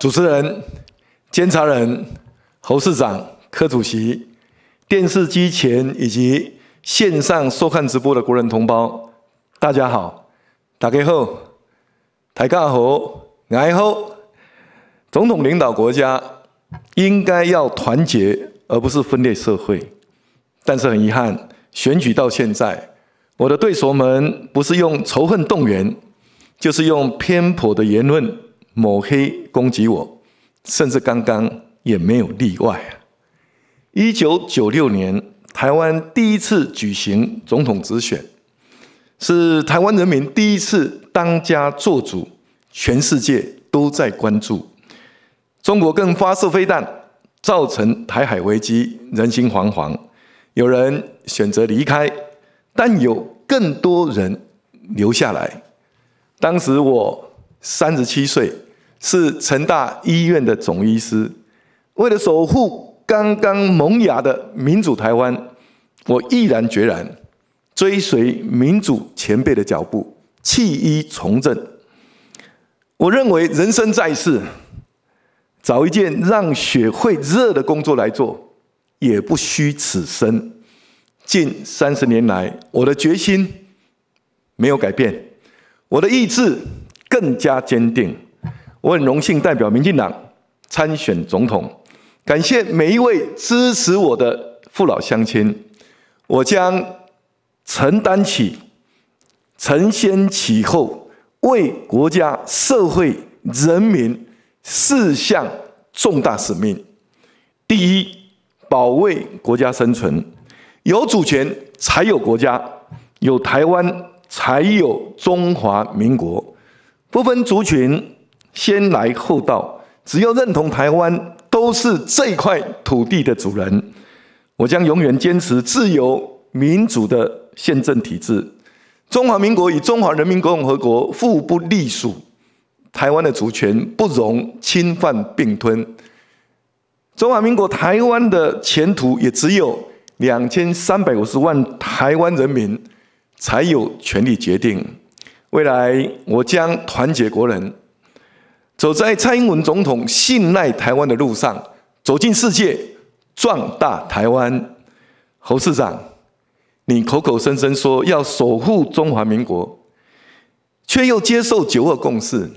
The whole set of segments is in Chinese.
主持人、监察人、侯市长、柯主席，电视机前以及线上收看直播的国人同胞，大家好！打开后，台下和然后，总统领导国家应该要团结，而不是分裂社会。但是很遗憾，选举到现在，我的对手们不是用仇恨动员，就是用偏颇的言论。抹黑攻击我，甚至刚刚也没有例外。一九九六年，台湾第一次举行总统直选，是台湾人民第一次当家作主，全世界都在关注。中国更发射飞弹，造成台海危机，人心惶惶。有人选择离开，但有更多人留下来。当时我。三十七岁，是成大医院的总医师。为了守护刚刚萌芽的民主台湾，我毅然决然追随民主前辈的脚步，弃医从政。我认为人生在世，找一件让血会热的工作来做，也不虚此生。近三十年来，我的决心没有改变，我的意志。更加坚定，我很荣幸代表民进党参选总统。感谢每一位支持我的父老乡亲，我将承担起承先启后，为国家、社会、人民四项重大使命。第一，保卫国家生存，有主权才有国家，有台湾才有中华民国。不分族群，先来后到，只要认同台湾，都是这块土地的主人。我将永远坚持自由民主的宪政体制。中华民国与中华人民共和国互不隶属，台湾的主权不容侵犯并吞。中华民国台湾的前途，也只有两千三百五十万台湾人民才有权利决定。未来，我将团结国人，走在蔡英文总统信赖台湾的路上，走进世界，壮大台湾。侯市长，你口口声声说要守护中华民国，却又接受九二共识，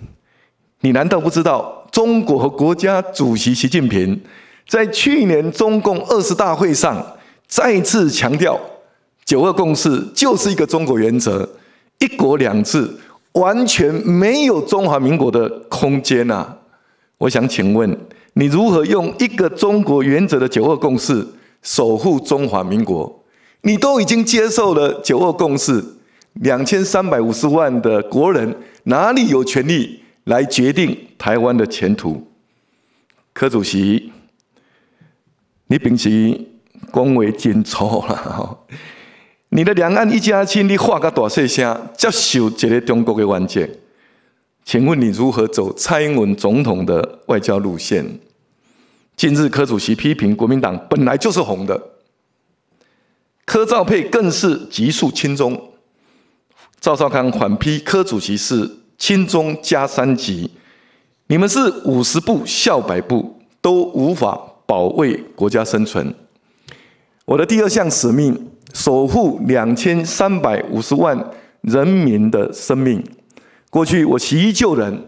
你难道不知道中国和国家主席习近平在去年中共二十大会上再次强调，九二共识就是一个中国原则。一国两制完全没有中华民国的空间呐！我想请问你，如何用一个中国原则的九二共识守护中华民国？你都已经接受了九二共识，两千三百五十万的国人哪里有权利来决定台湾的前途？柯主席，你秉持公维尽错了。你的两岸一家亲，你画个大细线，接受一个中国的完件，请问你如何走蔡英文总统的外交路线？近日，柯主席批评国民党本来就是红的，柯照佩更是急速亲中，赵少康反批柯主席是亲中加三级，你们是五十步笑百步，都无法保卫国家生存。我的第二项使命。守护两千三百五十万人民的生命。过去我洗医救人，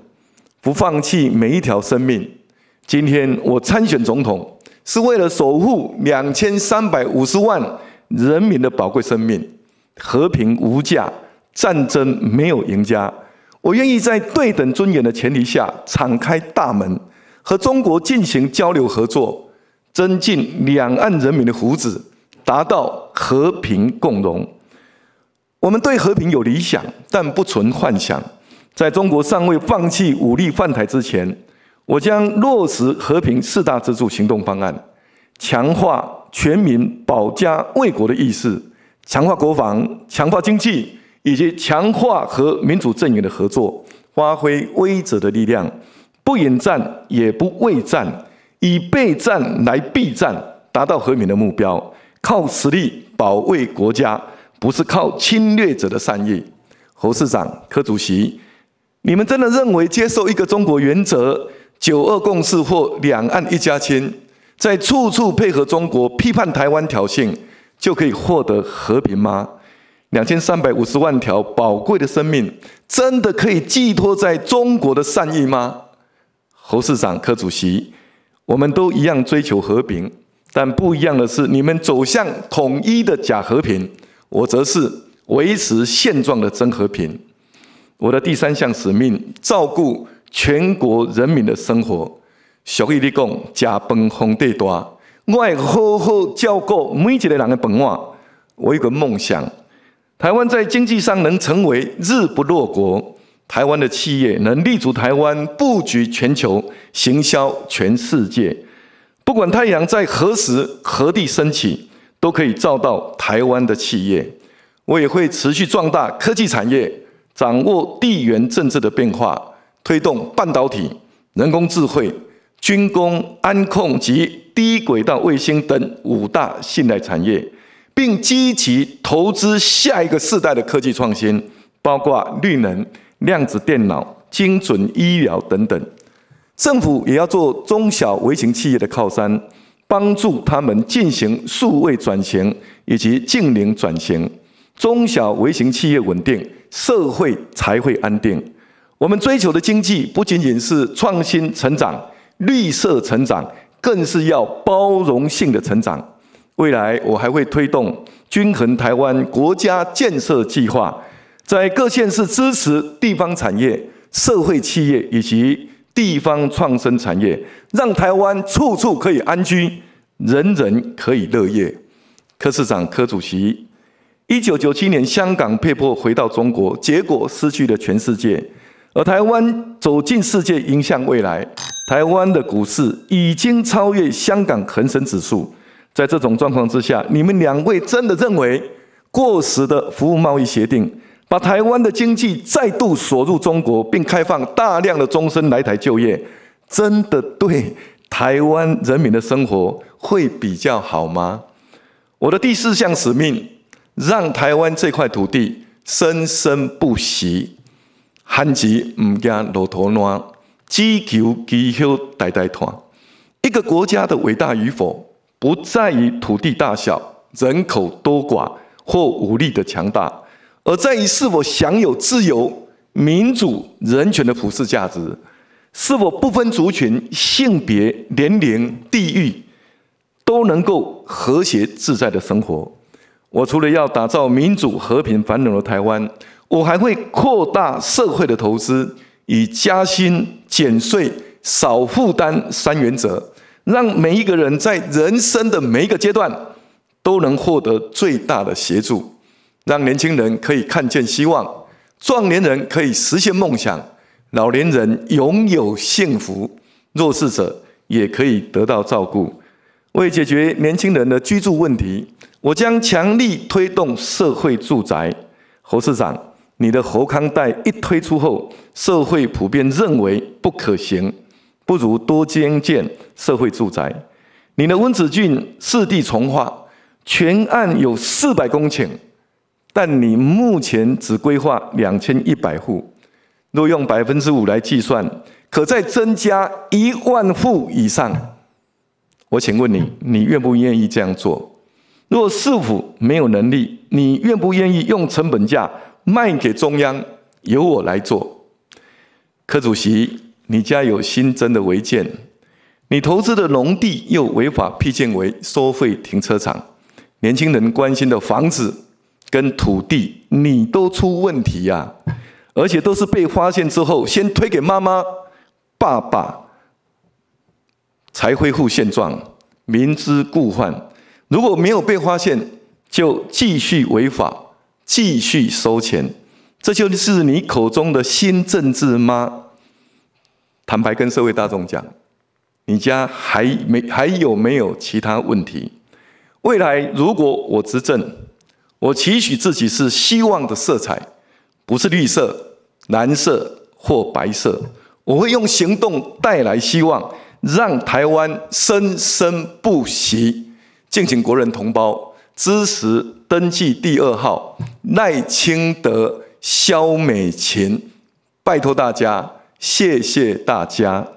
不放弃每一条生命。今天我参选总统，是为了守护两千三百五十万人民的宝贵生命。和平无价，战争没有赢家。我愿意在对等尊严的前提下，敞开大门，和中国进行交流合作，增进两岸人民的福祉。达到和平共荣。我们对和平有理想，但不存幻想。在中国尚未放弃武力换台之前，我将落实和平四大支柱行动方案，强化全民保家卫国的意识，强化国防，强化经济，以及强化和民主阵营的合作，发挥威者的力量，不引战，也不畏战，以备战来避战，达到和平的目标。靠实力保卫国家，不是靠侵略者的善意。侯市长、柯主席，你们真的认为接受一个中国原则、九二共识或两岸一家亲，在处处配合中国、批判台湾挑衅，就可以获得和平吗？两千三百五十万条宝贵的生命，真的可以寄托在中国的善意吗？侯市长、柯主席，我们都一样追求和平。但不一样的是，你们走向统一的假和平，我则是维持现状的真和平。我的第三项使命，照顾全国人民的生活。俗语里讲，家崩红帝大，我会好好照顾每一个人的本我，我有个梦想，台湾在经济上能成为日不落国，台湾的企业能立足台湾，布局全球，行销全世界。不管太阳在何时何地升起，都可以照到台湾的企业。我也会持续壮大科技产业，掌握地缘政治的变化，推动半导体、人工智慧、军工、安控及低轨道卫星等五大信赖产业，并积极投资下一个世代的科技创新，包括绿能、量子电脑、精准医疗等等。政府也要做中小微型企业的靠山，帮助他们进行数位转型以及净零转型。中小微型企业稳定，社会才会安定。我们追求的经济不仅仅是创新成长、绿色成长，更是要包容性的成长。未来我还会推动均衡台湾国家建设计划，在各县市支持地方产业、社会企业以及。地方创生产业，让台湾处处可以安居，人人可以乐业。柯市长、柯主席，一九九七年香港被迫回到中国，结果失去了全世界；而台湾走进世界，迎向未来。台湾的股市已经超越香港恒生指数。在这种状况之下，你们两位真的认为过时的服务贸易协定？把台湾的经济再度锁入中国，并开放大量的终身来台就业，真的对台湾人民的生活会比较好吗？我的第四项使命，让台湾这块土地生生不息。旱季唔惊骆驼乱，只求吉凶代代传。一个国家的伟大与否，不在于土地大小、人口多寡或武力的强大。而在于是否享有自由、民主、人权的普世价值，是否不分族群、性别、年龄、地域，都能够和谐自在的生活。我除了要打造民主、和平、繁荣的台湾，我还会扩大社会的投资，以加薪、减税、少负担三原则，让每一个人在人生的每一个阶段都能获得最大的协助。让年轻人可以看见希望，壮年人可以实现梦想，老年人拥有幸福，弱势者也可以得到照顾。为解决年轻人的居住问题，我将强力推动社会住宅。侯市长，你的侯康贷一推出后，社会普遍认为不可行，不如多兴建社会住宅。你的温子俊四地重化全案有四百公顷。但你目前只规划两千一百户，若用百分之五来计算，可再增加一万户以上。我请问你，你愿不愿意这样做？若市府没有能力，你愿不愿意用成本价卖给中央？由我来做。柯主席，你家有新增的违建，你投资的农地又违法辟建为收费停车场，年轻人关心的房子。跟土地，你都出问题呀，而且都是被发现之后，先推给妈妈、爸爸，才恢复现状，明知故犯。如果没有被发现，就继续违法，继续收钱，这就是你口中的新政治吗？坦白跟社会大众讲，你家还没还有没有其他问题？未来如果我执政。我期许自己是希望的色彩，不是绿色、蓝色或白色。我会用行动带来希望，让台湾生生不息。敬请国人同胞支持登记第二号赖清德、萧美琴。拜托大家，谢谢大家。